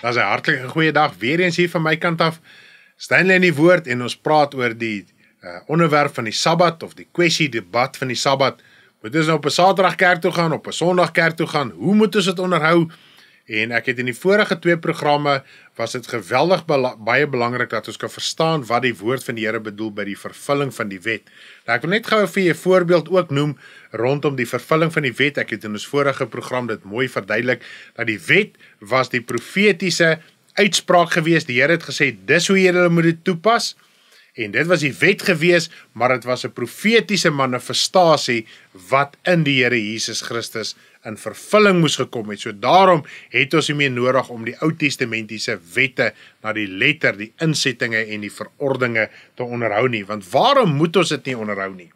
Daar's 'n hartlike goeiedag weer eens hier van my kant af. Stanley in die woord en ons praat oor die uh, onderwerp van die Sabbat of die kwessie debat van die Sabbat. Moet ons nou op 'n Saterdag kerk toe gaan of op 'n Sondag kerk toe gaan? Hoe moet ons dit onderhou? en ek het in die vorige twee programme was dit geweldig bela baie belangrik dat ons kan verstaan wat die woord van die Here bedoel by die vervulling van die wet. Nou ek wil net gou vir 'n voorbeeld ook noem rondom die vervulling van die wet. Ek het in ons vorige program dit mooi verduidelik dat die wet was die profetiese uitspraak geweest. Die Here het gesê dis hoe jy hulle moet toepas en dit was die wet gewees, maar dit was 'n profetiese manifestasie wat in die Here Jesus Christus in vervulling moes gekom het. So daarom het ons hom nodig om die Ou Testamentiese wette na die letter, die insettinge en die verordeninge te onderhou nie, want waarom moet ons dit nie onderhou nie?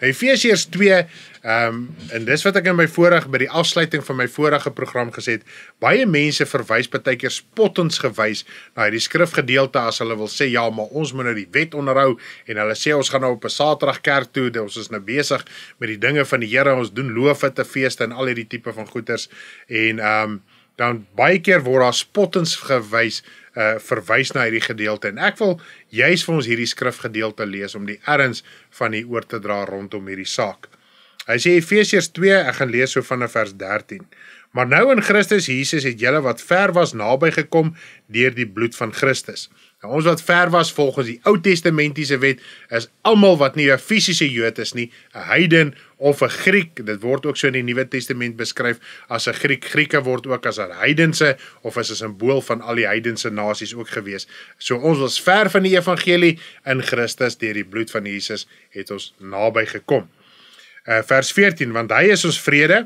Efesiërs 2 ehm um, en dis wat ek in my vorige by die afsluiting van my vorige program gesê het. Baie mense verwys baie keer spottends gewys na hierdie skrifgedeelte as hulle wil sê ja, maar ons moet nou die wet onderhou en hulle sê ons gaan nou op 'n Saterdag kerk toe, ons is nou besig met die dinge van die Here, ons doen loofe te feeste en al hierdie tipe van goeders en ehm um, dan baie keer word daar spottings gewys uh verwys na hierdie gedeelte en ek wil juis vir ons hierdie skrifgedeelte lees om die erns van die oor te dra rondom hierdie saak. Hy sê Efesiërs 2, ek gaan lees so vanaf vers 13. Maar nou in Christus Jesus het julle wat ver was naby gekom deur die bloed van Christus. Nou ons wat ver was volgens die Ou Testamentiese wet is almal wat nie 'n fisiese Jood is nie, 'n heiden of 'n Griek. Dit word ook so in die Nuwe Testament beskryf as 'n Griek. Grieke word ook as 'n heidense of as 'n simbool van al die heidense nasies ook gewees. So ons was ver van die evangelie in Christus deur die bloed van Jesus het ons naby gekom. Uh, vers 14 want hy is ons vrede.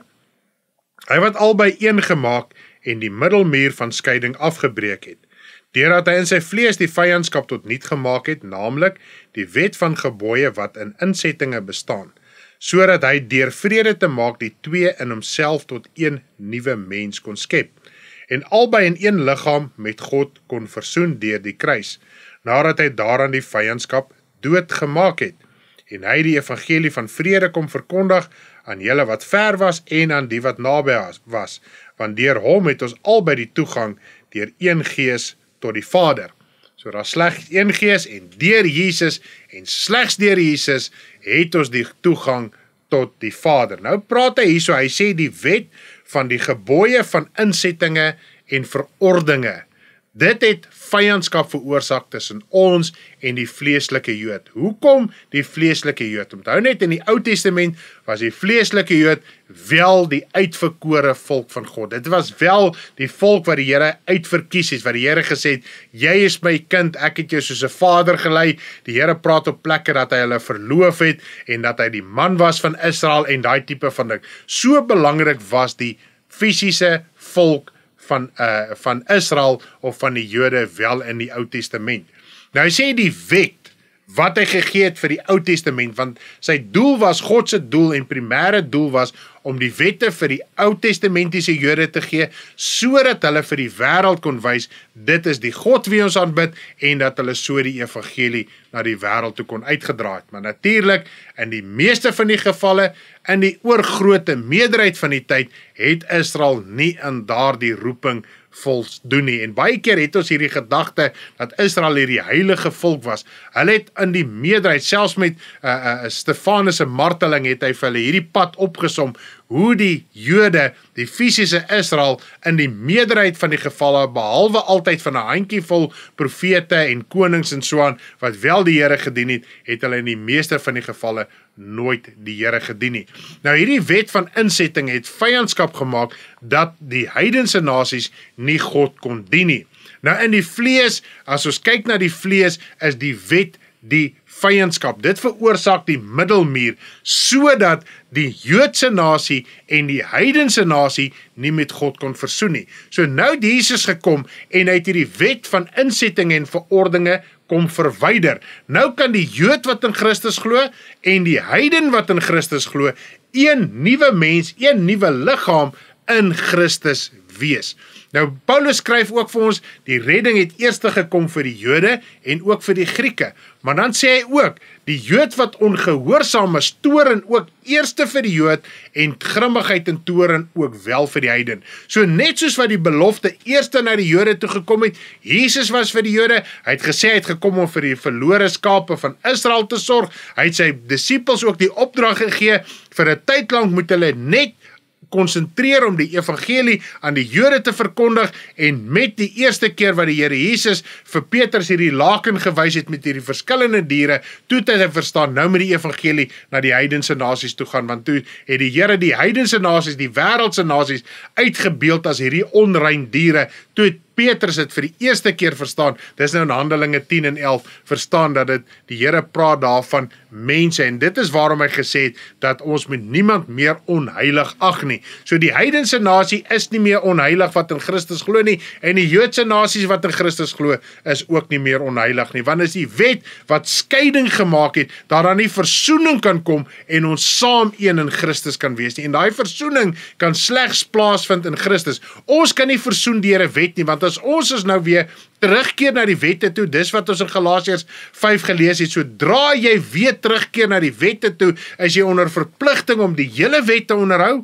Hy wat albei een gemaak en die middelmuur van skeiding afgebreek het deurdat hy in sy vlees die vyandskap tot nul gemaak het, naamlik die wet van gebooie wat in insettinge bestaan, sodat hy deur vrede te maak die twee in homself tot een nuwe mens kon skep en albei in een liggaam met God kon versoen deur die kruis, nadat hy daaraan die vyandskap doodgemaak het en hy die evangelie van vrede kom verkondig aan julle wat ver was en aan die wat naby was want deur hom het ons albei die toegang deur een gees tot die Vader. So daar's slegs een Gees en deur Jesus en slegs deur Jesus het ons die toegang tot die Vader. Nou praat hy hierso, hy sê die wet van die gebooie van insettinge en verordeninge Dit het vyandskap veroorsaak tussen ons en die vleeslike Jood. Hoekom die vleeslike Jood? Onthou net in die Ou Testament was die vleeslike Jood wel die uitverkore volk van God. Dit was wel die volk wat die Here uitverkies het, wat die Here gesê het, "Jy is my kind, ek het jou soos 'n vader gelei." Die Here praat op plekke dat hy hulle verloof het en dat hy die man was van Israel en daai tipe van ding. So belangrik was die fisiese volk van uh van Israel of van die Jode wel in die Ou Testament. Nou hy sê die wet wat hy gegee het vir die Ou Testament want sy doel was God se doel en primêre doel was om die wette vir die Ou Testamentiese Jode te gee sodat hulle vir die wêreld kon wys dit is die God wie ons aanbid en dat hulle so die evangelie na die wêreld toe kon uitgedra het. Maar natuurlik in die meeste van die gevalle in die oorgrootste meerderheid van die tyd het Israel nie aan daardie roeping voldoen nie. En baie keer het ons hierdie gedagte dat Israel hierdie heilige volk was. Hulle het in die meerderheid selfs met uh, uh, Stefanus se marteling het hy vir hulle hierdie pad opgesom hoe die Jode die fisiese Israel in die meerderheid van die gevalle behalwe altyd van 'n handjievol profete en konings en so aan wat wel die Here gedien het, het hulle in die meeste van die gevalle nooit die Here gedien nie. Nou hierdie wet van insetting het vyandskap gemaak dat die heidense nasies nie God kon dien nie. Nou in die vlees, as ons kyk na die vlees, is die wet die vyandskap. Dit veroorsaak die middelmuur sodat die Joodse nasie en die heidense nasie nie met God kon versoen nie. So nou het Jesus gekom en hy het hierdie wet van insetting en verordeninge kom verwyder. Nou kan die Jood wat in Christus glo en die heiden wat in Christus glo, een nuwe mens, een nuwe liggaam in Christus wees. Nou Paulus skryf ook vir ons die redding het eers gekom vir die Jode en ook vir die Grieke. Maar dan sê hy ook die Jood wat ongehoorsaam is, toren ook eerste vir die Jood en grimmigheid en toren ook wel vir die heiden. So net soos wat die belofte eerste na die Jode toe gekom het, Jesus was vir die Jode, hy het gesê hy het gekom om vir die verlore skape van Israel te sorg. Hy het sy disippels ook die opdrag gegee vir 'n tyd lank moet hulle net konsentreer om die evangelie aan die Jode te verkondig en met die eerste keer wat die Here Jesus vir Petrus hierdie laken gewys het met hierdie verskillende diere, toe het hy verstaan nou met die evangelie na die heidense nasies toe gaan want toe het die Here die heidense nasies, die wêreldse nasies uitgebeeld as hierdie onrein diere. Toe het Petrus het vir die eerste keer verstaan, dis nou in Handelinge 10 en 11, verstaan dat dit die Here praat daarvan mense en dit is waarom hy gesê het dat ons met niemand meer onheilig ag nie. So die heidense nasie is nie meer onheilig wat in Christus glo nie en die Joodse nasies wat in Christus glo is ook nie meer onheilig nie, want as die wet wat skeiding gemaak het, dat daar nie verzoening kan kom en ons saam een in Christus kan wees nie. En daai verzoening kan slegs plaasvind in Christus. Ons kan nie verzoen deur 'n wet nie want as ons is nou weer terugkeer na die wette toe, dis wat ons in Galasiërs 5 gelees het. Sodra jy weer terugkeer na die wette toe, is jy onder verpligting om die hele wet te onderhou.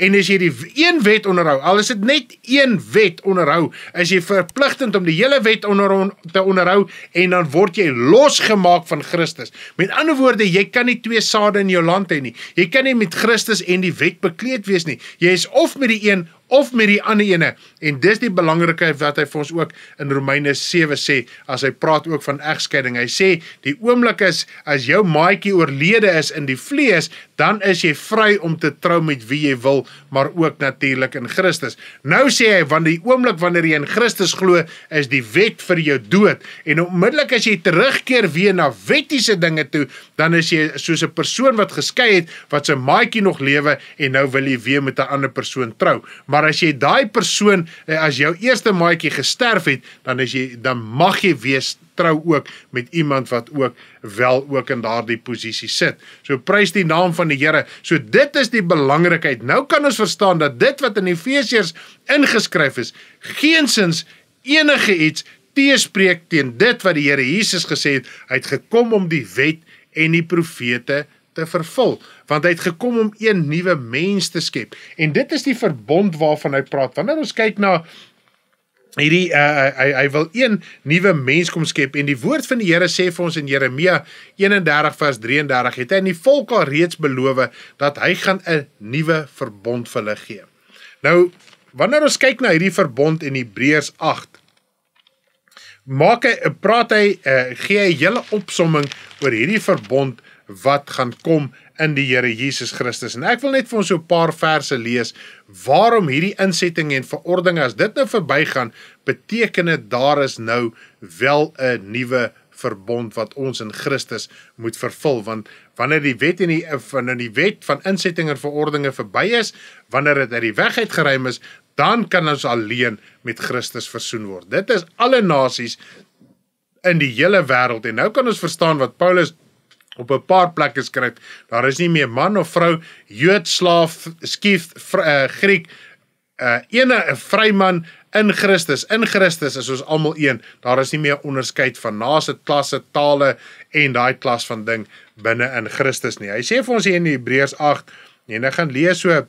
En as jy die een wet onderhou, al is dit net een wet onderhou, is jy verpligtend om die hele wet onder on, te onderhou en dan word jy losgemaak van Christus. Met ander woorde, jy kan nie twee sade in jou land hê nie. Jy kan nie met Christus en die wet bekleed wees nie. Jy is of met die een of met die ander ene. En dis die belangrike wat hy vir ons ook in Romeine 7 sê as hy praat ook van egskeiding. Hy sê die oomblik is as jou maatjie oorlede is in die vlees, dan is jy vry om te trou met wie jy wil, maar ook natuurlik in Christus. Nou sê hy want die oomblik wanneer jy in Christus glo, is die wet vir jou dood. En onmiddellik as jy terugkeer weer na wettiese dinge toe, dan is jy soos 'n persoon wat geskei het wat sy maatjie nog lewe en nou wil jy weer met 'n ander persoon trou. Maar Maar as jy daai persoon eh, as jou eerste maatjie gesterf het, dan as jy dan mag jy wees trou ook met iemand wat ook wel ook in daardie posisie sit. So prys die naam van die Here. So dit is die belangrikheid. Nou kan ons verstaan dat dit wat in Efesiërs ingeskryf is, geensins enige iets teespreek teen dit wat die Here Jesus gesê het, hy het gekom om die wet en die profete te vervul want hy het gekom om een nuwe mens te skep en dit is die verbond waarvan hy praat wanneer ons kyk na hierdie uh, hy hy wil een nuwe mens kom skep en die woord van die Here sê vir ons in Jeremia 31 vers 33 het hy aan die volk al reeds beloof dat hy gaan 'n nuwe verbond vir hulle gee nou wanneer ons kyk na hierdie verbond in Hebreërs 8 Maak hy praat hy uh, gee hy hele opsomming oor hierdie verbond wat gaan kom in die Here Jesus Christus. En ek wil net vir ons so 'n paar verse lees waarom hierdie insetting en verordening as dit nou verbygaan, beteken dit daar is nou wel 'n nuwe verbond wat ons in Christus moet vervul want wanneer die wet en die van in die wet van insetting en verordeninge verby is, wanneer dit uit die weg uitgeruim is, dan kan ons alleen met Christus versoen word. Dit is alle nasies in die hele wêreld en nou kan ons verstaan wat Paulus op 'n paar plekke skryf daar is nie meer man of vrou jood slaaf skief vr, uh, griek 'n uh, eh, ene 'n vryman in Christus in Christus is ons almal een daar is nie meer onderskeid van nasie klasse tale en daai klas van ding binne in Christus nie hy sê vir ons hier in Hebreërs 8 nee nou gaan lees so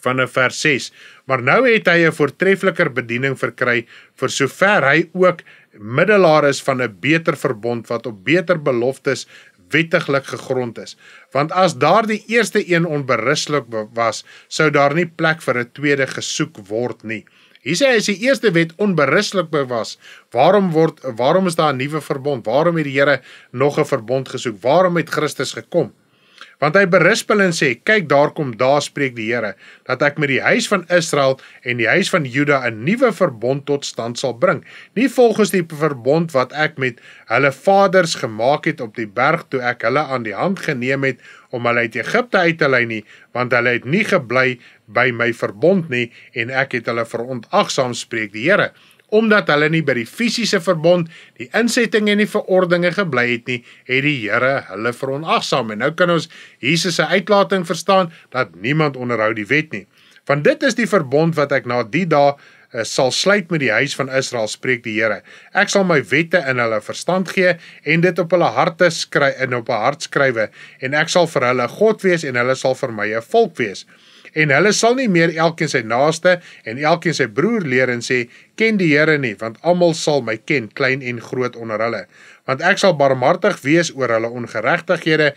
van vers 6 maar nou het hy 'n voortreffeliker bediening verkry vir sover hy ook middelaar is van 'n beter verbond wat op beter beloftes wettiglik gegrond is. Want as daardie eerste een onberuslik was, sou daar nie plek vir 'n tweede gesoek word nie. Hier sê hy as die eerste wet onberuslik was, waarom word waarom is daar 'n nuwe verbond? Waarom het die Here nog 'n verbond gesoek? Waarom het Christus gekom? want hy berisp hulle en sê kyk daar kom daar spreek die Here dat ek met die huis van Israel en die huis van Juda 'n nuwe verbond tot stand sal bring nie volgens die verbond wat ek met hulle vaders gemaak het op die berg toe ek hulle aan die hand geneem het om hulle uit Egipte uit te lei nie want hulle het nie gebly by my verbond nie en ek het hulle veronagsaam spreek die Here omdat hulle nie by die fisiese verbond, die insetting en die verordeninge gebly het nie, het die Here hulle veronagsaam. En nou kan ons Jesus se uitlating verstaan dat niemand onderhou die wet nie. Want dit is die verbond wat ek na die dae eh, sal sluit met die huis van Israel spreek die Here. Ek sal my wette in hulle verstand gee en dit op hulle harte skryf en op hulle hart skrywe en ek sal vir hulle God wees en hulle sal vir my 'n volk wees en hulle sal nie meer elkeen sy naaste en elkeen sy broer leer en sê ken die Here nie want almal sal my ken klein en groot onder hulle want ek sal barmhartig wees oor hulle ongeregtighede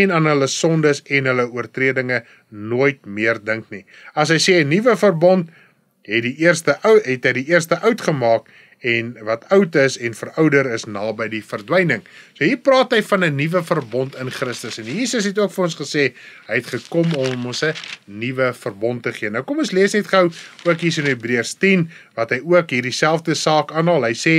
en aan hulle sondes en hulle oortredinge nooit meer dink nie as hy sê 'n nuwe verbond het die eerste ou het hy die eerste oud gemaak en wat oud is en verouder is naby die verdwyning. So hier praat hy van 'n nuwe verbond in Christus en Jesus het ook vir ons gesê hy het gekom om ons 'n nuwe verbond te gee. Nou kom ons lees net gou ook hier in Hebreërs 10 wat hy ook hierdie selfde saak aanhaal. Hy sê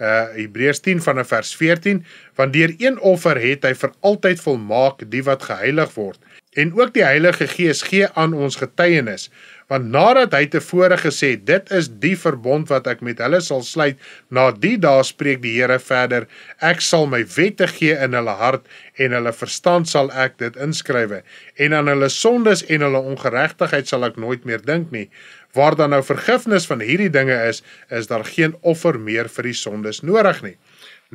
uh Hebreërs 10 vanaf vers 14 want deur een offer het hy vir altyd volmaak die wat geheilig word en ook die Heilige Gees gee aan ons getuienis want nadat hy tevore gesê dit is die verbond wat ek met hulle sal sluit na die dae spreek die Here verder ek sal my wette gee in hulle hart en hulle verstand sal ek dit inskrywe en aan hulle sondes en hulle ongeregtigheid sal ek nooit meer dink nie waar dan nou vergifnis van hierdie dinge is is daar geen offer meer vir die sondes nodig nie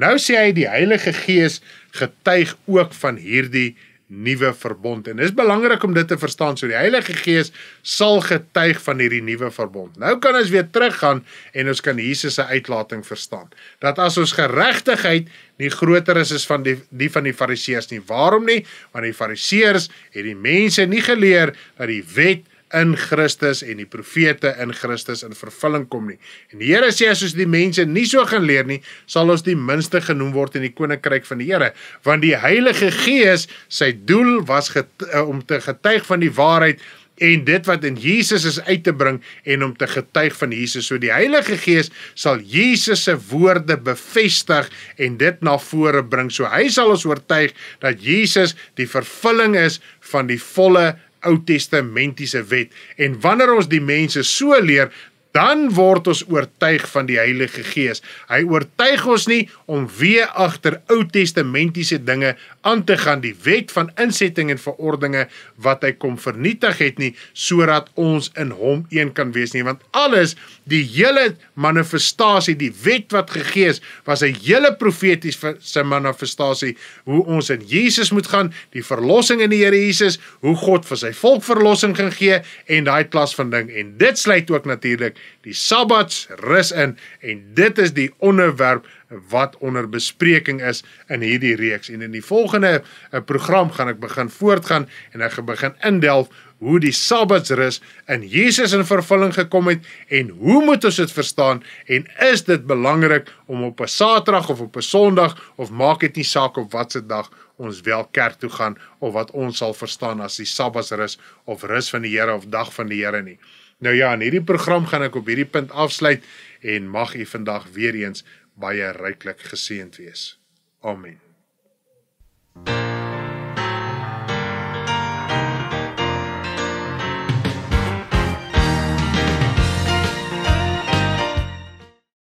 nou sê hy die Heilige Gees getuig ook van hierdie nuwe verbond en dis belangrik om dit te verstaan so die Heilige Gees sal getuig van hierdie nuwe verbond. Nou kan ons weer teruggaan en ons kan Jesus se uitlating verstaan dat as ons geregtigheid nie groter is as van die die van die Fariseërs nie. Waarom nie? Want die Fariseërs het die mense nie geleer dat die wet in Christus en die profete in Christus in vervulling kom nie. En die Here sê as ons die mense nie so gaan leer nie, sal ons die minste genoem word in die koninkryk van die Here, want die Heilige Gees sy doel was eh, om te getuig van die waarheid en dit wat in Jesus is uit te bring en om te getuig van Jesus. So die Heilige Gees sal Jesus se woorde bevestig en dit na vore bring. So hy sal ons oortuig dat Jesus die vervulling is van die volle Ou Testamentiese wet. En wanneer ons die mense so leer, dan word ons oortuig van die Heilige Gees. Hy oortuig ons nie om weer agter Ou Testamentiese dinge aan te gaan die wet van insetting en verordeninge wat hy kom vernietig het nie sodat ons in hom een kan wees nie want alles die hele manifestasie die wet wat gegee is was 'n hele profeties se manifestasie hoe ons in Jesus moet gaan die verlossing in die Here Jesus hoe God vir sy volk verlossing gaan gee en daai klas van ding en dit sluit ook natuurlik die Sabbats rus in en dit is die onderwerp wat onder bespreking is in hierdie reeks en in die volgende eh, program gaan ek begin voortgaan en ek gaan begin indelf hoe die Sabbatsrus in Jesus in vervulling gekom het en hoe moet ons dit verstaan en is dit belangrik om op 'n Saterdag of op 'n Sondag of maak dit nie saak op watter dag ons wel kerk toe gaan of wat ons sal verstaan as die Sabbatsrus of rus van die Here of dag van die Here nie Nou ja, in hierdie program gaan ek op hierdie punt afsluit en mag u vandag weer eens baie ryklik geseënd wees. Amen. Mm -hmm.